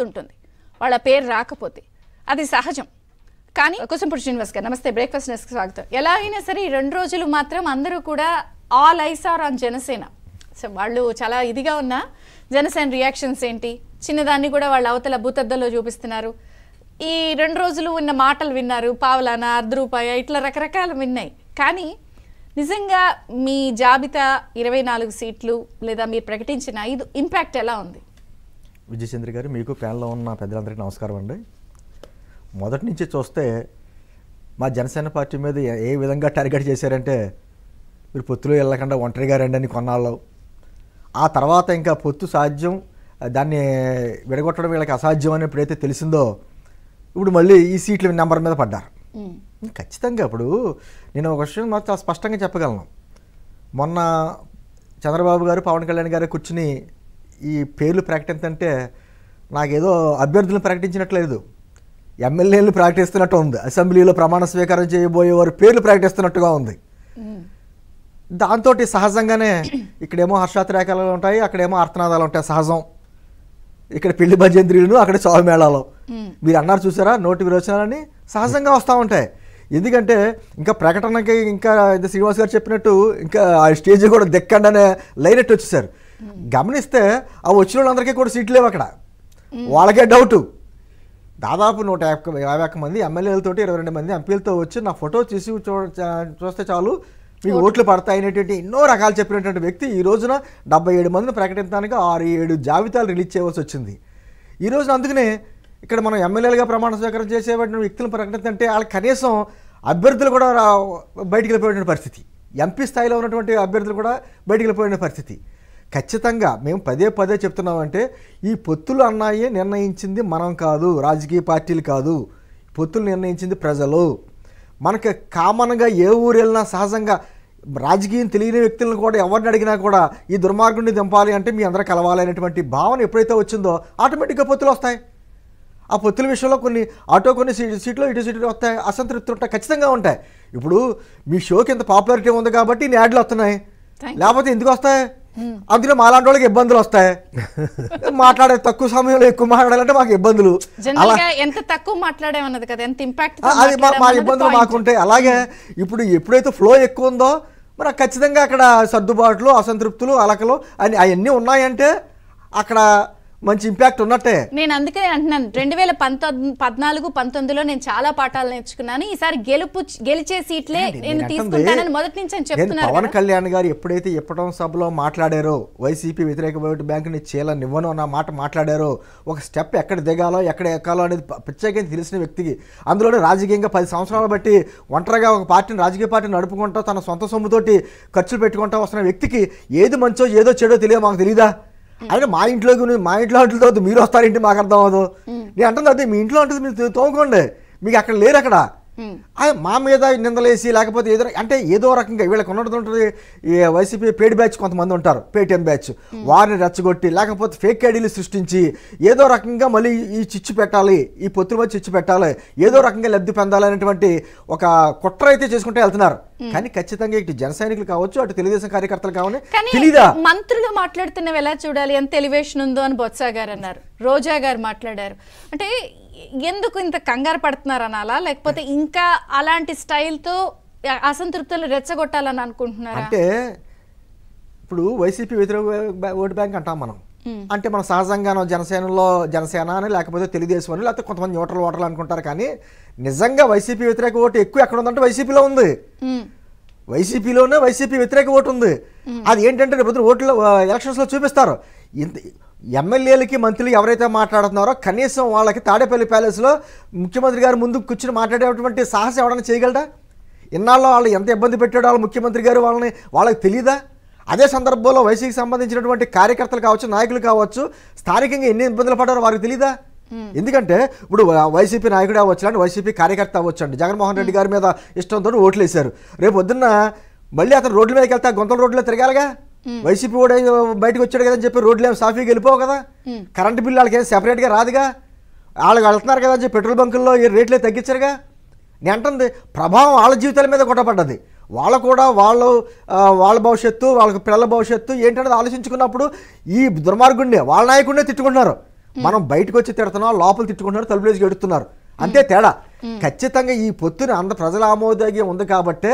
వస్తుంటుంది వాళ్ళ పేరు రాకపోతే అది సహజం కానీ కుసంపుడు శ్రీనివాస్ గారు నమస్తే బ్రేక్ఫాస్ట్ నెస్కి స్వాగతం ఎలా అయినా సరే ఈ రెండు రోజులు మాత్రం అందరూ కూడా all eyes are on Janasena so వాళ్ళు చాలా ఇదిగా ఉన్న జనసేన రియాక్షన్స్ ఏంటి చిన్నదాన్ని కూడా వాళ్ళు అవతల భూతద్దలో చూపిస్తున్నారు ఈ రెండు రోజులు ఉన్న మాటలు విన్నారు పావలాన అర్ధ రూపాయ ఇట్లా రకరకాలు విన్నాయి కానీ నిజంగా మీ జాబితా ఇరవై నాలుగు సీట్లు లేదా మీరు ప్రకటించిన ఐదు ఇంపాక్ట్ ఎలా ఉంది విజయచంద్ర గారు మీకు ప్యాన్లో ఉన్న పెద్దలందరికీ నమస్కారం అండి మొదటి నుంచి చూస్తే మా జనసేన పార్టీ మీద ఏ విధంగా టార్గెట్ చేశారంటే మీరు పొత్తులో వెళ్ళకుండా ఒంటరిగా రండి అని కొన్నాళ్ళు ఆ తర్వాత ఇంకా పొత్తు సాధ్యం దాన్ని విడగొట్టడం వీళ్ళకి అసాధ్యం అని ఎప్పుడైతే తెలిసిందో ఇప్పుడు మళ్ళీ ఈ సీట్ల నెంబర్ మీద పడ్డారు ఖచ్చితంగా ఇప్పుడు నేను ఒక విషయం చాలా స్పష్టంగా చెప్పగలను మొన్న చంద్రబాబు గారు పవన్ కళ్యాణ్ గారు కూర్చుని ఈ పేర్లు ప్రకటించంటే నాకేదో అభ్యర్థులను ప్రకటించినట్లేదు ఎమ్మెల్యేలు ప్రకటిస్తున్నట్టు ఉంది అసెంబ్లీలో ప్రమాణ స్వీకారం చేయబోయే వారు పేర్లు ప్రకటిస్తున్నట్టుగా ఉంది దాంతో సహజంగానే ఇక్కడేమో హర్షాత్రేకాలు ఉంటాయి అక్కడేమో అర్థనాదాలు ఉంటాయి సహజం ఇక్కడ పెళ్లి భజేంద్రియులను అక్కడ చావు మేళాలు మీరు అన్నారు చూసారా నోటి విరోచనాలని సహజంగా వస్తూ ఉంటాయి ఎందుకంటే ఇంకా ప్రకటనకి ఇంకా శ్రీనివాస్ గారు చెప్పినట్టు ఇంకా ఆ స్టేజ్ కూడా దెక్కండి అనే లైనట్టు వచ్చేసారు గమనిస్తే ఆ వచ్చిన వాళ్ళందరికీ కూడా సీట్లు లేవు అక్కడ వాళ్ళకే డౌటు దాదాపు నూట యాభై ఒక్క మంది ఎమ్మెల్యేలతో ఇరవై రెండు మంది ఎంపీలతో వచ్చి నా ఫోటో చూసి చూస్తే చాలు మీకు ఓట్లు పడతాయి అనేటువంటి ఎన్నో రకాలు చెప్పినటువంటి వ్యక్తి ఈ రోజున డెబ్బై ఏడు మందిని ప్రకటించడానికి ఆరు ఏడు జాబితాలు రిలీజ్ చేయవలసి వచ్చింది ఈ రోజున అందుకనే ఇక్కడ మనం ఎమ్మెల్యేలుగా ప్రమాణ స్వీకారం చేసే వ్యక్తులను ప్రకటించంటే వాళ్ళకి కనీసం అభ్యర్థులు కూడా బయటికి వెళ్ళిపోయిన పరిస్థితి ఎంపీ స్థాయిలో ఉన్నటువంటి అభ్యర్థులు కూడా బయటికి వెళ్ళిపోయిన పరిస్థితి ఖచ్చితంగా మేము పదే పదే చెప్తున్నామంటే ఈ పొత్తులు అన్నాయే నిర్ణయించింది మనం కాదు రాజకీయ పార్టీలు కాదు పొత్తులు నిర్ణయించింది ప్రజలు మనకి కామన్గా ఏ ఊరు వెళ్ళినా సహజంగా రాజకీయం తెలియని వ్యక్తులను కూడా ఎవరిని అడిగినా కూడా ఈ దుర్మార్గుని దింపాలి అంటే మీ అందరూ అనేటువంటి భావన ఎప్పుడైతే వచ్చిందో ఆటోమేటిక్గా పొత్తులు వస్తాయి ఆ పొత్తుల విషయంలో కొన్ని ఆటో కొన్ని సీట్లు ఇటు సీట్లు వస్తాయి అసంతృప్తి ఉంటాయి ఖచ్చితంగా ఉంటాయి ఇప్పుడు మీ షోకి ఎంత పాపులారిటీ ఉంది కాబట్టి ఇన్ని యాడ్లు వస్తున్నాయి లేకపోతే ఎందుకు వస్తాయి అందులో లాంటి వాళ్ళకి ఇబ్బందులు వస్తాయి మాట్లాడే తక్కువ సమయంలో ఎక్కువ మాట్లాడాలంటే మాకు ఇబ్బందులు ఎంత తక్కువ కదా ఎంత ఇంపాక్ట్ అది మా ఇబ్బందులు ఉంటాయి అలాగే ఇప్పుడు ఎప్పుడైతే ఫ్లో ఎక్కువ ఉందో మరి ఖచ్చితంగా అక్కడ సర్దుబాట్లు అసంతృప్తులు అలకలు అని అవన్నీ ఉన్నాయంటే అక్కడ మంచి ఇంపాక్ట్ ఉన్నట్టే నేను అందుకే అంటున్నాను రెండు వేల పద్నాలుగు పంతొమ్మిదిలో నేను చాలా పాఠాలు నేర్చుకున్నాను ఈసారి గెలుపు గెలిచే సీట్లే నేను తీసుకుంటానని మొదటి నుంచి నేను చెప్తున్నాను పవన్ కళ్యాణ్ గారు ఎప్పుడైతే ఎప్పటం సభలో మాట్లాడారో వైసీపీ వ్యతిరేక ఓటు బ్యాంకుని నివ్వను అన్న మాట మాట్లాడారో ఒక స్టెప్ ఎక్కడ దిగాలో ఎక్కడ ఎక్కాలో అనేది ప్రత్యేకంగా తెలిసిన వ్యక్తికి అందులోనే రాజకీయంగా పది సంవత్సరాలు బట్టి ఒంటరిగా ఒక పార్టీని రాజకీయ పార్టీని నడుపుకుంటా తన సొంత సొమ్ముతోటి ఖర్చులు పెట్టుకుంటా వస్తున్న వ్యక్తికి ఏది మంచో ఏదో చెడో తెలియదు మాకు తెలియదా అయినా మా ఇంట్లోకి మా ఇంట్లో అంటుతో మీరు వస్తారేంటి మాకు అర్థం అవ్వదు నేను అంటుంది అదే మీ ఇంట్లో అంటుంది మీరు తోముకోండి మీకు అక్కడ లేరు అక్కడ మా మీద నిందలేసి లేకపోతే ఏదో అంటే ఏదో రకంగా వీళ్ళకి ఉన్నటువంటి ఈ వైసీపీ పేడ్ బ్యాచ్ కొంతమంది ఉంటారు పేటిఎం బ్యాచ్ వారిని రెచ్చగొట్టి లేకపోతే ఫేక్ ఐడీలు సృష్టించి ఏదో రకంగా మళ్ళీ ఈ చిచ్చు పెట్టాలి ఈ పొత్తులు మధ్య చిచ్చు పెట్టాలి ఏదో రకంగా లబ్ధి పొందాలనేటువంటి ఒక కుట్ర అయితే చేసుకుంటే వెళ్తున్నారు కానీ ఖచ్చితంగా ఇటు జన సైనికులు కావచ్చు అటు తెలుగుదేశం కార్యకర్తలు కావాలి మంత్రులు మాట్లాడుతున్నవి ఎలా చూడాలి ఎంత తెలివేషన్ ఉందో అని బొత్స గారు అన్నారు రోజా గారు మాట్లాడారు అంటే ఎందుకు ఇంత కంగారు పడుతున్నారు అనాలా లేకపోతే hmm. ఇంకా అలాంటి స్టైల్తో అసంతృప్తులు రెచ్చగొట్టాలని అనుకుంటున్నారు అంటే ఇప్పుడు వైసీపీ వ్యతిరేక ఓటు బ్యాంక్ అంటాం మనం hmm. అంటే మన సహజంగానో జనసేనలో జనసేన అని లేకపోతే తెలుగుదేశం అని లేకపోతే కొంతమంది ఓటర్లు ఓటర్లు అనుకుంటారు కానీ నిజంగా వైసీపీ వ్యతిరేక ఓటు ఎక్కువ ఎక్కడ ఉందంటే వైసీపీలో ఉంది hmm. వైసీపీలోనే వైసీపీ వ్యతిరేక ఓటు ఉంది అది ఏంటంటే రేపు ఓట్ల ఎలక్షన్స్లో చూపిస్తారు ఇంత ఎమ్మెల్యేలకి మంత్రులు ఎవరైతే మాట్లాడుతున్నారో కనీసం వాళ్ళకి తాడేపల్లి ప్యాలెస్లో ముఖ్యమంత్రి గారు ముందు కూర్చుని మాట్లాడేటువంటి సాహసం ఎవరైనా చేయగలడా ఇన్నాళ్ళు వాళ్ళు ఎంత ఇబ్బంది పెట్టాడో వాళ్ళ ముఖ్యమంత్రి గారు వాళ్ళని వాళ్ళకి తెలియదా అదే సందర్భంలో వైసీపీకి సంబంధించినటువంటి కార్యకర్తలు కావచ్చు నాయకులు కావచ్చు స్థానికంగా ఎన్ని ఇబ్బందులు పడ్డారో వారికి తెలియదా ఎందుకంటే ఇప్పుడు వైసీపీ నాయకుడు అవ్వచ్చు అండి వైసీపీ కార్యకర్త అవ్వచ్చు అండి జగన్మోహన్ రెడ్డి గారి మీద ఇష్టంతో ఓట్లు వేశారు రేపు పొద్దున్న మళ్ళీ అతను రోడ్ల మీదకి వెళ్తా గొంతల రోడ్లో తిరగాలిగా Hmm. వైసీపీ కూడా బయటకు వచ్చాడు కదా అని చెప్పి రోడ్లు ఏమి సాఫీగా వెళ్ళిపోవు కదా hmm. కరెంటు బిల్లు వాళ్ళకి ఏం సెపరేట్గా రాదుగా వాళ్ళకి వెళ్తున్నారు కదా అని చెప్పి పెట్రోల్ బంకుల్లో రేట్లే తగ్గించరుగా నేను అంటుంది ప్రభావం వాళ్ళ జీవితాల మీద కొట్టబడ్డది వాళ్ళ కూడా వాళ్ళు వాళ్ళ భవిష్యత్తు వాళ్ళ పిల్లల భవిష్యత్తు ఏంటనేది ఆలోచించుకున్నప్పుడు ఈ దుర్మార్గుడినే వాళ్ళ నాయకుడినే తిట్టుకుంటున్నారు hmm. మనం బయటకు వచ్చి తిడుతున్నాం లోపల తిట్టుకుంటున్నారు తలుపులేసి ఎడుతున్నారు అంతే తేడా ఖచ్చితంగా ఈ పొత్తుని అంత ప్రజల ఆమోదగి ఉంది కాబట్టే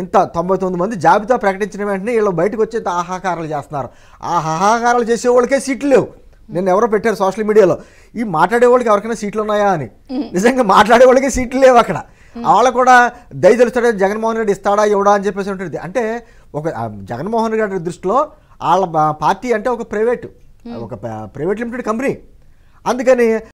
ఇంత తొంభై తొమ్మిది మంది జాబితా ప్రకటించిన వెంటనే వీళ్ళు బయటకు వచ్చి హాహాకారాలు చేస్తున్నారు ఆ హాహాకారాలు చేసే వాళ్ళకే సీట్లు లేవు నేను ఎవరో పెట్టారు సోషల్ మీడియాలో ఈ మాట్లాడే వాళ్ళకి ఎవరికైనా సీట్లు ఉన్నాయా అని నిజంగా మాట్లాడే వాళ్ళకి సీట్లు లేవు అక్కడ వాళ్ళు కూడా దయదలుస్తాడే జగన్మోహన్ రెడ్డి ఇస్తాడా ఇవ్వడా అని చెప్పేసి ఉంటుంది అంటే ఒక జగన్మోహన్ రెడ్డి దృష్టిలో వాళ్ళ పార్టీ అంటే ఒక ప్రైవేట్ ఒక ప్రైవేట్ లిమిటెడ్ కంపెనీ అందుకని